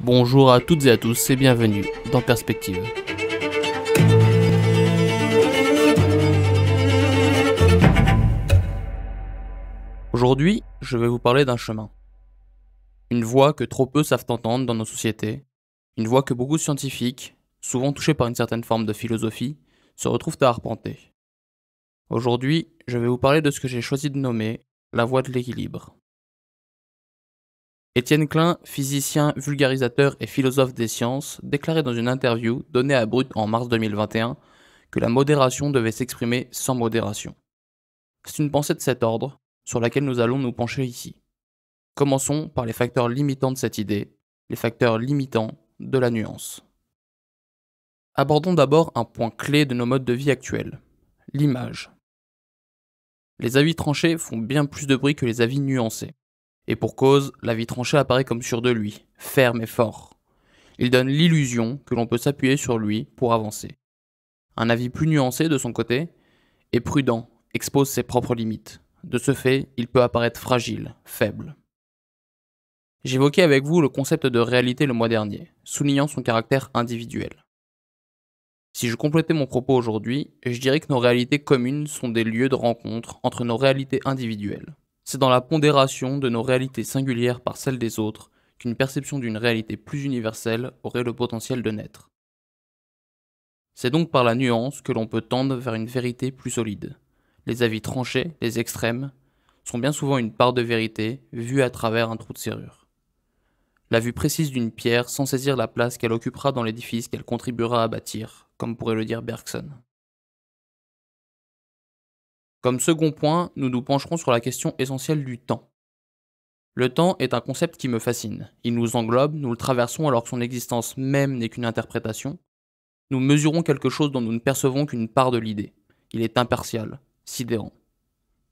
Bonjour à toutes et à tous et bienvenue dans Perspective. Aujourd'hui, je vais vous parler d'un chemin. Une voie que trop peu savent entendre dans nos sociétés, une voie que beaucoup de scientifiques, souvent touchés par une certaine forme de philosophie, se retrouvent à arpenter. Aujourd'hui, je vais vous parler de ce que j'ai choisi de nommer la voie de l'équilibre. Étienne Klein, physicien, vulgarisateur et philosophe des sciences, déclarait dans une interview donnée à Brut en mars 2021 que la modération devait s'exprimer sans modération. C'est une pensée de cet ordre sur laquelle nous allons nous pencher ici. Commençons par les facteurs limitants de cette idée, les facteurs limitants de la nuance. Abordons d'abord un point clé de nos modes de vie actuels, l'image. Les avis tranchés font bien plus de bruit que les avis nuancés. Et pour cause, la vie tranchée apparaît comme sûr de lui, ferme et fort. Il donne l'illusion que l'on peut s'appuyer sur lui pour avancer. Un avis plus nuancé de son côté, et prudent, expose ses propres limites. De ce fait, il peut apparaître fragile, faible. J'évoquais avec vous le concept de réalité le mois dernier, soulignant son caractère individuel. Si je complétais mon propos aujourd'hui, je dirais que nos réalités communes sont des lieux de rencontre entre nos réalités individuelles, c'est dans la pondération de nos réalités singulières par celles des autres qu'une perception d'une réalité plus universelle aurait le potentiel de naître. C'est donc par la nuance que l'on peut tendre vers une vérité plus solide. Les avis tranchés, les extrêmes, sont bien souvent une part de vérité vue à travers un trou de serrure. La vue précise d'une pierre sans saisir la place qu'elle occupera dans l'édifice qu'elle contribuera à bâtir, comme pourrait le dire Bergson. Comme second point, nous nous pencherons sur la question essentielle du temps. Le temps est un concept qui me fascine. Il nous englobe, nous le traversons alors que son existence même n'est qu'une interprétation. Nous mesurons quelque chose dont nous ne percevons qu'une part de l'idée. Il est impartial, sidérant.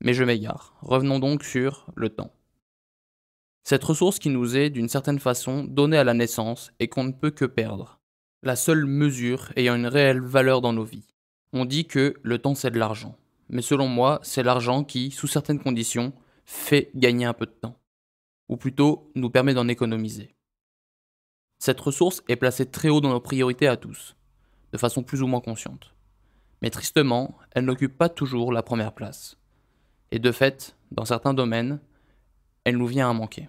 Mais je m'égare. Revenons donc sur le temps. Cette ressource qui nous est, d'une certaine façon, donnée à la naissance et qu'on ne peut que perdre. La seule mesure ayant une réelle valeur dans nos vies. On dit que le temps c'est de l'argent mais selon moi, c'est l'argent qui, sous certaines conditions, fait gagner un peu de temps, ou plutôt nous permet d'en économiser. Cette ressource est placée très haut dans nos priorités à tous, de façon plus ou moins consciente. Mais tristement, elle n'occupe pas toujours la première place. Et de fait, dans certains domaines, elle nous vient à manquer.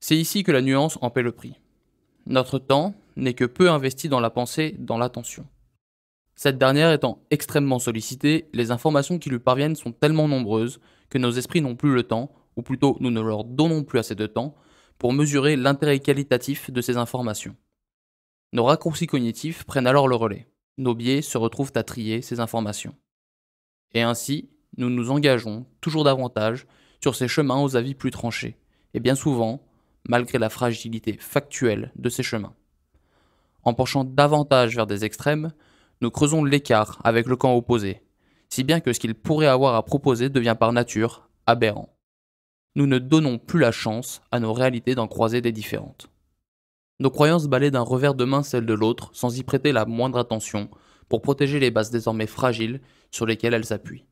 C'est ici que la nuance en paie le prix. Notre temps n'est que peu investi dans la pensée, dans l'attention. Cette dernière étant extrêmement sollicitée, les informations qui lui parviennent sont tellement nombreuses que nos esprits n'ont plus le temps, ou plutôt nous ne leur donnons plus assez de temps, pour mesurer l'intérêt qualitatif de ces informations. Nos raccourcis cognitifs prennent alors le relais. Nos biais se retrouvent à trier ces informations. Et ainsi, nous nous engageons toujours davantage sur ces chemins aux avis plus tranchés, et bien souvent, malgré la fragilité factuelle de ces chemins. En penchant davantage vers des extrêmes, nous creusons l'écart avec le camp opposé, si bien que ce qu'il pourrait avoir à proposer devient par nature aberrant. Nous ne donnons plus la chance à nos réalités d'en croiser des différentes. Nos croyances balayent d'un revers de main celles de l'autre sans y prêter la moindre attention pour protéger les bases désormais fragiles sur lesquelles elles s'appuient.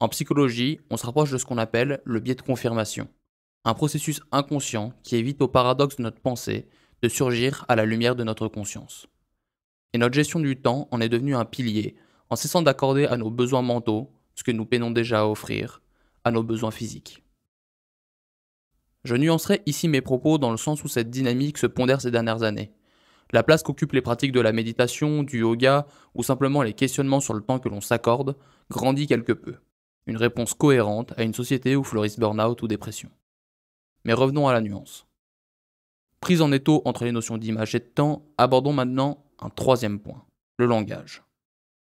En psychologie, on se rapproche de ce qu'on appelle le biais de confirmation, un processus inconscient qui évite au paradoxe de notre pensée de surgir à la lumière de notre conscience. Et notre gestion du temps en est devenue un pilier, en cessant d'accorder à nos besoins mentaux ce que nous peinons déjà à offrir, à nos besoins physiques. Je nuancerai ici mes propos dans le sens où cette dynamique se pondère ces dernières années. La place qu'occupent les pratiques de la méditation, du yoga ou simplement les questionnements sur le temps que l'on s'accorde grandit quelque peu. Une réponse cohérente à une société où fleurissent burn-out ou dépression. Mais revenons à la nuance. Prise en étau entre les notions d'image et de temps, abordons maintenant un troisième point, le langage.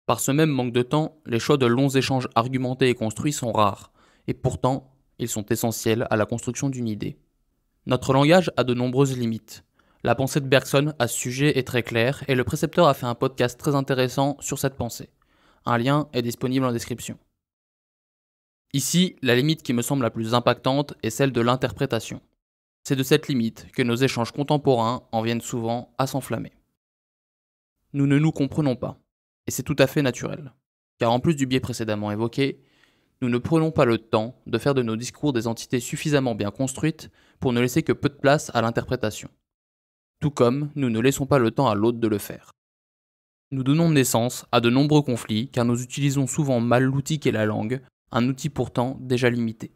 Par ce même manque de temps, les choix de longs échanges argumentés et construits sont rares, et pourtant, ils sont essentiels à la construction d'une idée. Notre langage a de nombreuses limites. La pensée de Bergson à ce sujet est très claire, et le précepteur a fait un podcast très intéressant sur cette pensée. Un lien est disponible en description. Ici, la limite qui me semble la plus impactante est celle de l'interprétation. C'est de cette limite que nos échanges contemporains en viennent souvent à s'enflammer nous ne nous comprenons pas. Et c'est tout à fait naturel. Car en plus du biais précédemment évoqué, nous ne prenons pas le temps de faire de nos discours des entités suffisamment bien construites pour ne laisser que peu de place à l'interprétation. Tout comme nous ne laissons pas le temps à l'autre de le faire. Nous donnons naissance à de nombreux conflits car nous utilisons souvent mal l'outil qu'est la langue, un outil pourtant déjà limité.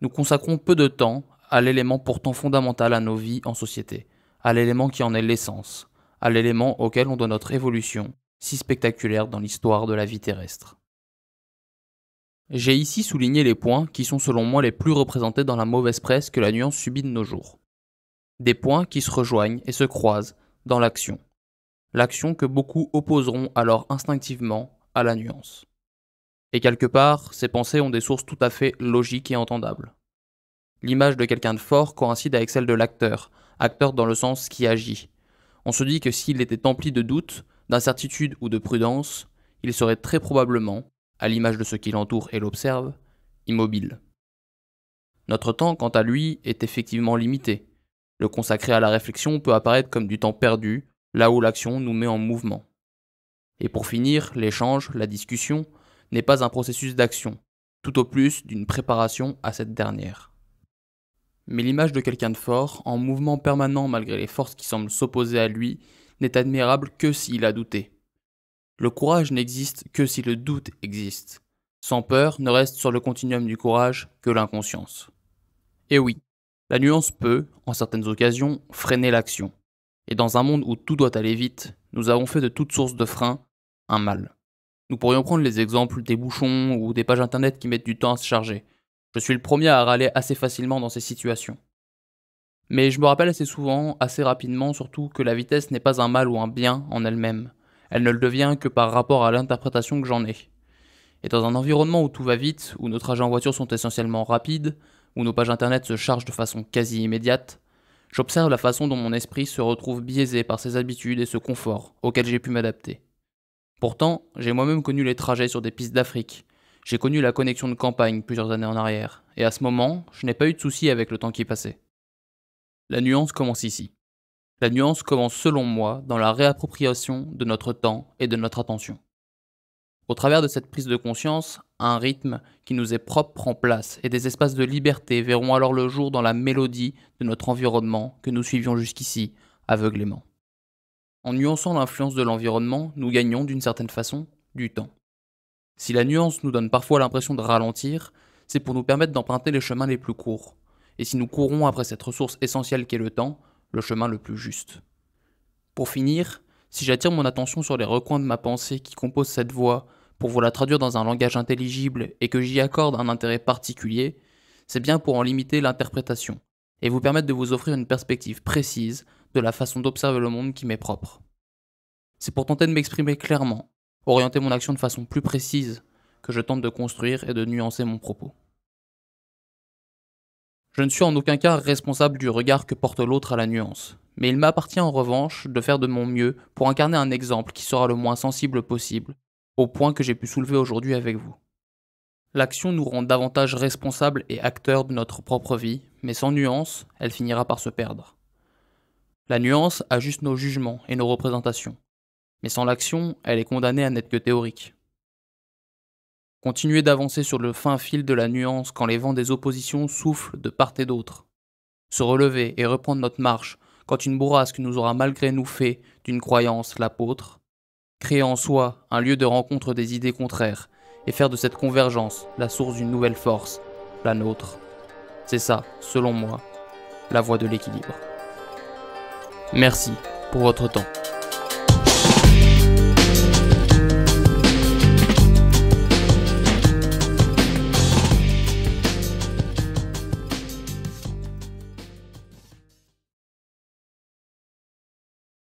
Nous consacrons peu de temps à l'élément pourtant fondamental à nos vies en société, à l'élément qui en est l'essence, à l'élément auquel on doit notre évolution, si spectaculaire dans l'histoire de la vie terrestre. J'ai ici souligné les points qui sont selon moi les plus représentés dans la mauvaise presse que la nuance subit de nos jours. Des points qui se rejoignent et se croisent dans l'action. L'action que beaucoup opposeront alors instinctivement à la nuance. Et quelque part, ces pensées ont des sources tout à fait logiques et entendables. L'image de quelqu'un de fort coïncide avec celle de l'acteur, acteur dans le sens qui agit, on se dit que s'il était empli de doutes, d'incertitudes ou de prudence, il serait très probablement, à l'image de ce qui l'entoure et l'observe, immobile. Notre temps, quant à lui, est effectivement limité. Le consacrer à la réflexion peut apparaître comme du temps perdu, là où l'action nous met en mouvement. Et pour finir, l'échange, la discussion, n'est pas un processus d'action, tout au plus d'une préparation à cette dernière mais l'image de quelqu'un de fort, en mouvement permanent malgré les forces qui semblent s'opposer à lui, n'est admirable que s'il a douté. Le courage n'existe que si le doute existe. Sans peur ne reste sur le continuum du courage que l'inconscience. Et oui, la nuance peut, en certaines occasions, freiner l'action. Et dans un monde où tout doit aller vite, nous avons fait de toute source de frein un mal. Nous pourrions prendre les exemples des bouchons ou des pages internet qui mettent du temps à se charger, je suis le premier à râler assez facilement dans ces situations. Mais je me rappelle assez souvent, assez rapidement surtout, que la vitesse n'est pas un mal ou un bien en elle-même. Elle ne le devient que par rapport à l'interprétation que j'en ai. Et dans un environnement où tout va vite, où nos trajets en voiture sont essentiellement rapides, où nos pages internet se chargent de façon quasi immédiate, j'observe la façon dont mon esprit se retrouve biaisé par ces habitudes et ce confort auquel j'ai pu m'adapter. Pourtant, j'ai moi-même connu les trajets sur des pistes d'Afrique, j'ai connu la connexion de campagne plusieurs années en arrière, et à ce moment, je n'ai pas eu de soucis avec le temps qui passait. La nuance commence ici. La nuance commence selon moi dans la réappropriation de notre temps et de notre attention. Au travers de cette prise de conscience, un rythme qui nous est propre prend place et des espaces de liberté verront alors le jour dans la mélodie de notre environnement que nous suivions jusqu'ici aveuglément. En nuançant l'influence de l'environnement, nous gagnons d'une certaine façon du temps. Si la nuance nous donne parfois l'impression de ralentir, c'est pour nous permettre d'emprunter les chemins les plus courts, et si nous courons après cette ressource essentielle qu'est le temps, le chemin le plus juste. Pour finir, si j'attire mon attention sur les recoins de ma pensée qui composent cette voix, pour vous la traduire dans un langage intelligible et que j'y accorde un intérêt particulier, c'est bien pour en limiter l'interprétation, et vous permettre de vous offrir une perspective précise de la façon d'observer le monde qui m'est propre. C'est pour tenter de m'exprimer clairement, orienter mon action de façon plus précise que je tente de construire et de nuancer mon propos. Je ne suis en aucun cas responsable du regard que porte l'autre à la nuance, mais il m'appartient en revanche de faire de mon mieux pour incarner un exemple qui sera le moins sensible possible, au point que j'ai pu soulever aujourd'hui avec vous. L'action nous rend davantage responsables et acteurs de notre propre vie, mais sans nuance, elle finira par se perdre. La nuance ajuste nos jugements et nos représentations, mais sans l'action, elle est condamnée à n'être que théorique. Continuer d'avancer sur le fin fil de la nuance quand les vents des oppositions soufflent de part et d'autre. Se relever et reprendre notre marche quand une bourrasque nous aura malgré nous fait d'une croyance l'apôtre. Créer en soi un lieu de rencontre des idées contraires et faire de cette convergence la source d'une nouvelle force, la nôtre. C'est ça, selon moi, la voie de l'équilibre. Merci pour votre temps.